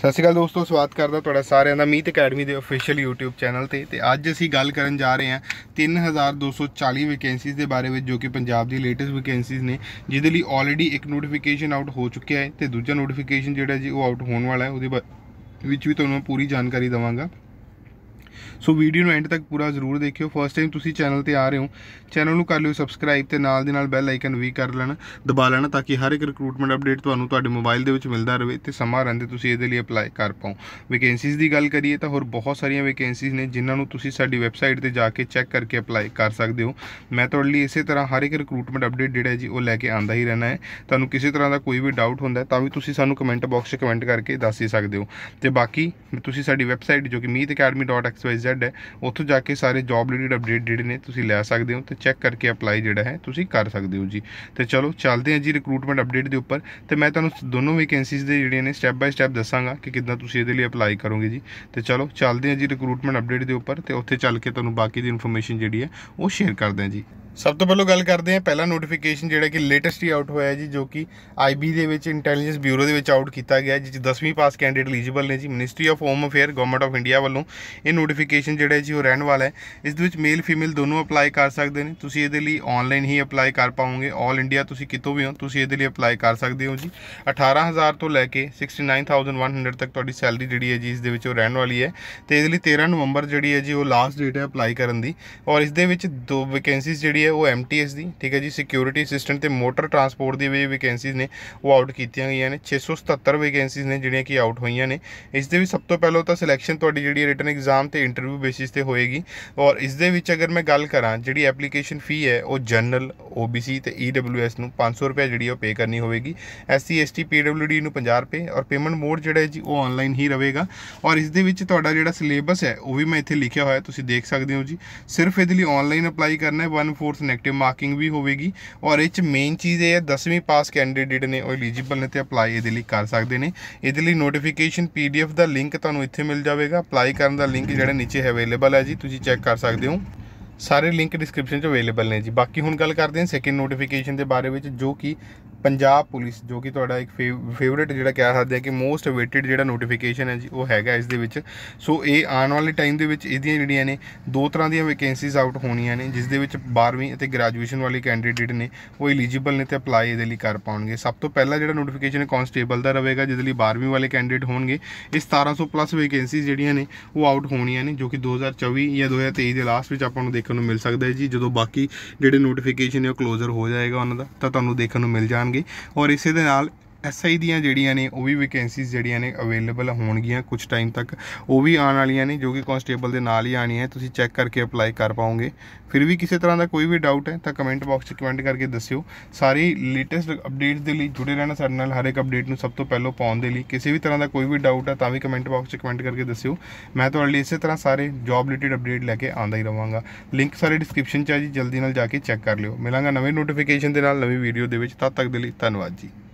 ਸਤਿ ਸ਼੍ਰੀ ਅਕਾਲ ਦੋਸਤੋ ਸਵਾਗਤ ਕਰਦਾ ਤੁਹਾਡਾ ਸਾਰਿਆਂ ਦਾ ਮੀਤ ਅਕੈਡਮੀ ਦੇ ਅਫੀਸ਼ੀਅਲ YouTube ਚੈਨਲ ਤੇ ਤੇ ਅੱਜ ਅਸੀਂ ਗੱਲ ਕਰਨ ਜਾ ਰਹੇ ਹਾਂ 3240 ਵੈਕੈਂਸੀਜ਼ ਦੇ ਬਾਰੇ ਵਿੱਚ ਜੋ ਕਿ ਪੰਜਾਬ ਦੀ ਲੇਟੈਸਟ ਵੈਕੈਂਸੀਜ਼ ਨੇ ਜਿਹਦੇ ਲਈ ਆਲਰੇਡੀ ਇੱਕ ਨੋਟੀਫਿਕੇਸ਼ਨ ਆਊਟ ਹੋ ਚੁੱਕਿਆ ਹੈ ਤੇ ਦੂਜਾ ਨੋਟੀਫਿਕੇਸ਼ਨ ਜਿਹੜਾ ਜੀ ਉਹ ਆਊਟ ਹੋਣ ਵਾਲਾ ਹੈ ਉਹਦੇ ਵਿੱਚ ਵੀ ਤੁਹਾਨੂੰ ਪੂਰੀ ਜਾਣਕਾਰੀ ਦਵਾਂਗਾ ਸੋ ਵੀਡੀਓ ਨੂੰ ਐਂਡ ਤੱਕ ਪੂਰਾ ਜ਼ਰੂਰ ਦੇਖਿਓ ਫਸਟ ਟਾਈਮ ਤੁਸੀਂ ਚੈਨਲ ਤੇ ਆ ਰਹੇ ਹੋ ਚੈਨਲ ਨੂੰ ਕਰ ਲਿਓ ਸਬਸਕ੍ਰਾਈਬ ਤੇ ਨਾਲ ਦੇ ਨਾਲ ਬੈਲ ਆਈਕਨ ਵੀ ਕਰ ਲੈਣਾ ਦਬਾ ਲੈਣਾ ਤਾਂ ਕਿ ਹਰ ਇੱਕ ਰਿਕਰੂਟਮੈਂਟ ਅਪਡੇਟ ਤੁਹਾਨੂੰ ਤੁਹਾਡੇ ਮੋਬਾਈਲ ਦੇ ਵਿੱਚ ਮਿਲਦਾ ਰਹੇ ਤੇ ਸਮਾਂ ਰਹਿੰਦੇ ਤੁਸੀਂ ਇਹਦੇ ਲਈ ਅਪਲਾਈ ਕਰ ਪਾਓ ਵੈਕੈਂਸੀਜ਼ ਦੀ ਗੱਲ ਕਰੀਏ ਤਾਂ ਹੋਰ ਬਹੁਤ ਸਾਰੀਆਂ ਵੈਕੈਂਸੀਜ਼ ਨੇ ਜਿਨ੍ਹਾਂ ਨੂੰ ਤੁਸੀਂ ਸਾਡੀ ਵੈਬਸਾਈਟ ਤੇ ਜਾ ਕੇ ਚੈੱਕ ਕਰਕੇ ਅਪਲਾਈ ਕਰ ਸਕਦੇ ਹੋ ਮੈਂ ਤੁਹਾਡੇ ਲਈ ਇਸੇ ਤਰ੍ਹਾਂ ਹਰ ਇੱਕ ਰਿਕਰੂਟਮੈਂਟ ਅਪਡੇਟ ਜਿਹੜਾ ਜੀ ਉਹ ਲੈ ਕੇ ਆਂਦਾ ਹੀ ਰਹਿਣਾ ਹੈ ਤੁਹਾਨੂੰ ਕਿਸੇ ਤਰ੍ਹਾਂ ਦਾ ਕੋਈ ਵੀ ਡਾਊਟ ਹੁੰਦਾ ਤਾਂ ਵੀ ਤੁਸੀਂ ਸਾਨੂੰ ਕਮੈਂਟ ਬਾਕਸ 'ਚ ਕਮੈਂਟ ਕਰਕੇ ਦੱਸ ਹੀ ਸਕਦੇ ਹੋ ਤੇ ਬਾਕੀ ਤੁਸੀਂ ਸਾਡੀ ਵੈਬਸਾਈਟ ਜੋ ਕਿ meetacademy.xyz XYZ ਹੈ ਉੱਥੋਂ ਜਾ ਕੇ ਸਾਰੇ ਜੌਬ ਰਿਲੇਟਡ ਅਪਡੇਟ ਜਿਹੜੇ ਨੇ ਤੁਸੀਂ ਲੈ ਸਕਦੇ ਹੋ ਤੇ ਚੈੱਕ ਕਰਕੇ ਅਪਲਾਈ ਜਿਹੜਾ ਹੈ ਤੁਸੀਂ ਕਰ ਸਕਦੇ ਹੋ ਜੀ ਤੇ ਚਲੋ ਚੱਲਦੇ ਹਾਂ ਜੀ ਰਿਕਰੂਟਮੈਂਟ ਅਪਡੇਟ ਦੇ ਉੱਪਰ ਤੇ ਮੈਂ ਤੁਹਾਨੂੰ ਦੋਨੋਂ ਵੈਕੈਂਸੀਜ਼ ਦੇ ਜਿਹੜੇ ਨੇ ਸਟੈਪ ਬਾਈ ਸਟੈਪ ਦੱਸਾਂਗਾ ਕਿ ਕਿੱਦਾਂ ਤੁਸੀਂ ਇਹਦੇ ਲਈ ਅਪਲਾਈ ਕਰੋਗੇ ਜੀ ਤੇ ਚਲੋ ਚੱਲਦੇ ਹਾਂ ਜੀ ਰਿਕਰੂਟਮੈਂਟ ਅਪਡੇਟ ਦੇ ਉੱਪਰ ਤੇ ਉੱਥੇ ਚੱਲ ਕੇ ਤੁਹਾਨੂੰ ਬਾਕੀ ਦੀ ਇਨਫੋਰਮੇਸ਼ਨ ਜਿਹੜੀ ਹੈ ਉਹ ਸ਼ੇਅਰ ਕਰਦੇ ਹਾਂ ਜੀ ਸਭ ਤੋਂ ਪਹਿਲਾਂ ਗੱਲ ਕਰਦੇ ਹਾਂ ਪਹਿਲਾ ਨੋਟੀਫਿਕੇਸ਼ਨ ਜਿਹੜਾ ਕਿ ਲੇਟੈਸਟ ਹੀ ਆਊਟ ਹੋਇਆ ਜੀ ਜੋ ਕਿ ਆਈਬੀ ਦੇ ਵਿੱਚ ਇੰਟੈਲੀਜੈਂਸ ਬਿਊਰੋ ਦੇ ਵਿੱਚ ਆਊਟ ਕੀਤਾ ਗਿਆ ਜਿਸ 10ਵੀਂ ਪਾਸ ਕੈਂਡੀਡੇਟ ਐਲੀਜੀਬਲ ਨੇ ਜੀ ministry of home affair government of India ਵੱਲੋਂ ਇਹ ਨੋਟੀਫਿਕੇਸ਼ਨ ਜਿਹੜਾ ਜੀ ਉਹ ਰਹਿਣ ਵਾਲਾ ਹੈ ਇਸ ਦੇ ਵਿੱਚ ਮੇਲ ਫੀਮੇਲ ਦੋਨੋਂ ਅਪਲਾਈ ਕਰ ਸਕਦੇ ਨੇ ਤੁਸੀਂ ਇਹਦੇ ਲਈ ਆਨਲਾਈਨ ਹੀ ਅਪਲਾਈ ਕਰ ਪਾਓਗੇ 올 ਇੰਡੀਆ ਤੁਸੀਂ ਕਿਤੋਂ ਵੀ ਹੋ ਤੁਸੀਂ ਇਹਦੇ ਲਈ ਅਪਲਾਈ ਕਰ ਸਕਦੇ ਹੋ ਜੀ 18000 ਤੋਂ ਲੈ ਕੇ 69100 ਤੱਕ ਤੁਹਾਡੀ ਸੈਲਰੀ ਜਿਹੜੀ ਹੈ ਜੀ ਇਸ ਦੇ ਵਿੱਚ ਉਹ ਰਹਿਣ ਵਾਲੀ ਹੈ ਤੇ ਇਹਦੇ ਲਈ 13 ਨਵੰਬਰ ਜਿਹੜੀ ਹੈ ਜੀ ਉਹ ਲਾਸਟ ਡੇਟ ਹੈ ਅਪਲਾਈ ਕਰਨ ਦੀ ਔਰ ਇਸ ਦੇ ਵਿੱਚ ਦੋ ਵੈਕੈਂਸੀਜ਼ ਜਿਹੜੀ ਜਿਹੜੀ ਹੈ ਉਹ ਐਮਟੀਐਸ ਦੀ ਠੀਕ ਹੈ ਜੀ ਸਿਕਿਉਰਿਟੀ ਅਸਿਸਟੈਂਟ ਤੇ ਮੋਟਰ ਟਰਾਂਸਪੋਰਟ ਦੀ ਵੀ ਵੈਕੈਂਸੀਜ਼ ਨੇ ਉਹ ਆਊਟ ਕੀਤੀਆਂ ਗਈਆਂ ਨੇ 677 ਵੈਕੈਂਸੀਜ਼ ਨੇ ਜਿਹੜੀਆਂ ਕਿ ਆਊਟ ਹੋਈਆਂ ਨੇ ਇਸ ਦੇ ਵੀ ਸਭ ਤੋਂ ਪਹਿਲਾਂ ਤਾਂ ਸਿਲੈਕਸ਼ਨ ਤੁਹਾਡੀ ਜਿਹੜੀ ਰਿਟਨ ਐਗਜ਼ਾਮ ਤੇ ਇੰਟਰਵਿਊ ਬੇਸਿਸ ਤੇ ਹੋਏਗੀ ਔਰ ਇਸ ਦੇ ਵਿੱਚ ਅਗਰ ਮੈਂ ਗੱਲ ਕਰਾਂ ਜਿਹੜੀ ਐਪਲੀਕੇਸ਼ਨ ਫੀ ਹੈ ਉਹ ਜਨਰਲ OBC ਤੇ EWS ਨੂੰ 500 ਰੁਪਏ ਜਿਹੜੀ ਉਹ ਪੇ ਕਰਨੀ ਹੋਵੇਗੀ SC ST PWD ਨੂੰ 50 ਰੁਪਏ ਔਰ ਪੇਮੈਂਟ ਮੋਡ ਜਿਹੜਾ ਹੈ ਜੀ ਉਹ ਆਨਲਾਈਨ ਹੀ ਰਹੇਗਾ ਔਰ ਇਸ ਦੇ ਵਿੱਚ ਤੁਹਾਡਾ ਜਿਹੜਾ ਸਿਲੇਬਸ ਹੈ ਉਹ ਵੀ ਮੈਂ ਇੱਥੇ ਲਿਖਿਆ ਹੋਇਆ ਤੁਸੀਂ ਦੇਖ ਸਕਦੇ ਹੋ ਜੀ ਸਿਰਫ ਇਹਦੇ ਲਈ ਆਨਲਾਈਨ ਅਪਲਾਈ ਕਰਨਾ ਹੈ 4th 네ਗੇਟਿਵ ਮਾਰਕਿੰਗ ਵੀ ਹੋਵੇਗੀ ਔਰ ਇਹ ਚ ਮੇਨ ਚੀਜ਼ ਇਹ ਹੈ 10ਵੀਂ ਪਾਸ ਕੈਂਡੀਡੇਟ ਨੇ ਉਹ ਐਲੀਜੀਬਲ ਨੇ ਤੇ ਅਪਲਾਈ ਇਹਦੇ ਲਈ ਕਰ ਸਕਦੇ ਨੇ ਇਹਦੇ ਲਈ ਨੋਟੀਫਿਕੇਸ਼ਨ ਪੀਡੀਐਫ ਦਾ ਲਿੰਕ ਤੁਹਾਨੂੰ ਇੱਥੇ ਮਿਲ ਜਾਵੇਗਾ ਅਪਲਾਈ ਕਰਨ ਦਾ ਲਿੰਕ ਜਿਹੜਾ ਨੀਚੇ ਅਵੇਲੇਬਲ ਹੈ ਜੀ ਤੁਸੀਂ ਚੈੱਕ ਕਰ ਸਕਦੇ ਹੋ ਸਾਰੇ ਲਿੰਕ ਡਿਸਕ੍ਰਿਪਸ਼ਨ 'ਚ ਅਵੇਲੇਬਲ ਨੇ ਜੀ ਬਾਕੀ ਹੁਣ ਗੱਲ ਕਰਦੇ ਹਾਂ ਸੈਕਿੰਡ ਨੋਟੀਫਿਕੇਸ਼ਨ ਦੇ ਬਾਰੇ ਵਿੱਚ ਜੋ ਕਿ ਪੰਜਾਬ ਪੁਲਿਸ ਜੋ ਕਿ ਤੁਹਾਡਾ ਇੱਕ ਫੇਵਰਿਟ ਜਿਹੜਾ ਕਹਿ ਸਕਦੇ ਆ ਕਿ ਮੋਸਟ ਅਵੇਟਿਡ ਜਿਹੜਾ ਨੋਟੀਫਿਕੇਸ਼ਨ ਹੈ ਜੀ ਉਹ ਹੈਗਾ ਇਸ ਦੇ ਵਿੱਚ ਸੋ ਇਹ ਆਉਣ ਵਾਲੇ ਟਾਈਮ ਦੇ ਵਿੱਚ ਇਹਦੀਆਂ ਜਿਹੜੀਆਂ ਨੇ ਦੋ ਤਰ੍ਹਾਂ ਦੀਆਂ ਵੈਕੈਂਸੀਜ਼ ਆਊਟ ਹੋਣੀਆਂ ਨੇ ਜਿਸ ਦੇ ਵਿੱਚ 12ਵੀਂ ਅਤੇ ਗ੍ਰੈਜੂਏਸ਼ਨ ਵਾਲੇ ਕੈਂਡੀਡੇਟ ਨੇ ਉਹ ਐਲੀਜੀਬਲ ਨੇ ਤੇ ਅਪਲਾਈ ਇਹਦੇ ਲਈ ਕਰ ਪਾਉਣਗੇ ਸਭ ਤੋਂ ਪਹਿਲਾ ਜਿਹੜਾ ਨੋਟੀਫਿਕੇਸ਼ਨ ਕਨਸਟੇਬਲ ਦਾ ਰਹੇਗਾ ਜਿਹਦੇ ਲਈ 12ਵੀਂ ਵਾਲੇ ਕੈਂਡੀਡੇਟ ਹੋਣਗੇ ਇਹ 1700 ਪਲੱਸ ਵੈਕੈਂਸੀਜ਼ ਜਿਹੜੀਆਂ ਨੇ ਉਹ ਆਊਟ ਹੋਣੀਆਂ ਨੇ ਜੋ ਕਿ 2024 ਜਾਂ 2023 ਦੇ ਲਾਸਟ ਵਿੱਚ ਆਪਾਂ ਨੂੰ ਦੇਖਣ ਨੂੰ ਮਿਲ ਸਕਦਾ ਹੈ ਜੀ ਜਦੋਂ ਬਾਕੀ ਜਿਹੜੇ ਨੋਟੀਫਿਕੇਸ਼ਨ ਨੇ ਉਹ ਕਲੋਜ਼ਰ ਹੋ ਜਾਏਗਾ ਉਹਨਾਂ ਦਾ ਤਾਂ ਤੁਹਾਨੂੰ ਦੇਖਣ ਨੂੰ ਮਿਲ ਜਾਣ ਕਰਾਂਗੇ ਔਰ ਇਸੇ ਦੇ ਨਾਲ ਐਸਆਈ ਦੀਆਂ ਜਿਹੜੀਆਂ ਨੇ ਉਹ ਵੀ ਵੈਕੈਂਸੀਜ਼ ਜਿਹੜੀਆਂ ਨੇ ਅਵੇਲੇਬਲ ਹੋਣਗੀਆਂ ਕੁਝ ਟਾਈਮ ਤੱਕ ਉਹ ਵੀ ਆਉਣ ਵਾਲੀਆਂ ਨੇ ਜੋ ਕਿ ਕਨਸਟੇਬਲ ਦੇ ਨਾਲ ਹੀ ਆਣੀਆਂ ਹੈ ਤੁਸੀਂ ਚੈੱਕ ਕਰਕੇ ਅਪਲਾਈ ਕਰ ਪਾਓਗੇ ਫਿਰ ਵੀ ਕਿਸੇ ਤਰ੍ਹਾਂ ਦਾ ਕੋਈ ਵੀ ਡਾਊਟ ਹੈ ਤਾਂ ਕਮੈਂਟ ਬਾਕਸ 'ਚ ਕਮੈਂਟ ਕਰਕੇ ਦੱਸਿਓ ਸਾਰੀ ਲੇਟੈਸਟ ਅਪਡੇਟਸ ਦੇ ਲਈ ਜੁੜੇ ਰਹਿਣਾ ਸਾਡੇ ਨਾਲ ਹਰ ਇੱਕ ਅਪਡੇਟ ਨੂੰ ਸਭ ਤੋਂ ਪਹਿਲਾਂ ਪਾਉਣ ਦੇ ਲਈ ਕਿਸੇ ਵੀ ਤਰ੍ਹਾਂ ਦਾ ਕੋਈ ਵੀ ਡਾਊਟ ਹੈ ਤਾਂ ਵੀ ਕਮੈਂਟ ਬਾਕਸ 'ਚ ਕਮੈਂਟ ਕਰਕੇ ਦੱਸਿਓ ਮੈਂ ਤੁਹਾਡੇ ਲਈ ਇਸੇ ਤਰ੍ਹਾਂ ਸਾਰੇ ਜੌਬ ਰਿਲੇਟਡ ਅਪਡੇਟ ਲੈ ਕੇ ਆਉਂਦਾ ਹੀ ਰਵਾਂਗਾ ਲਿੰਕ ਸਾਰੇ ਡਿਸਕ੍ਰਿਪਸ਼ਨ 'ਚ ਹੈ ਜੀ ਜਲਦੀ ਨਾਲ ਜਾ ਕੇ ਚੈੱਕ ਕਰ ਲਿਓ ਮਿਲਾਂਗਾ ਨਵੇਂ ਨੋਟੀਫਿਕੇਸ਼ਨ ਦੇ ਨਾਲ ਨਵੀਂ ਵੀਡੀਓ ਦੇ ਵਿੱਚ ਤਦ ਤੱਕ ਦੇ ਲਈ ਧੰਨਵਾਦ ਜੀ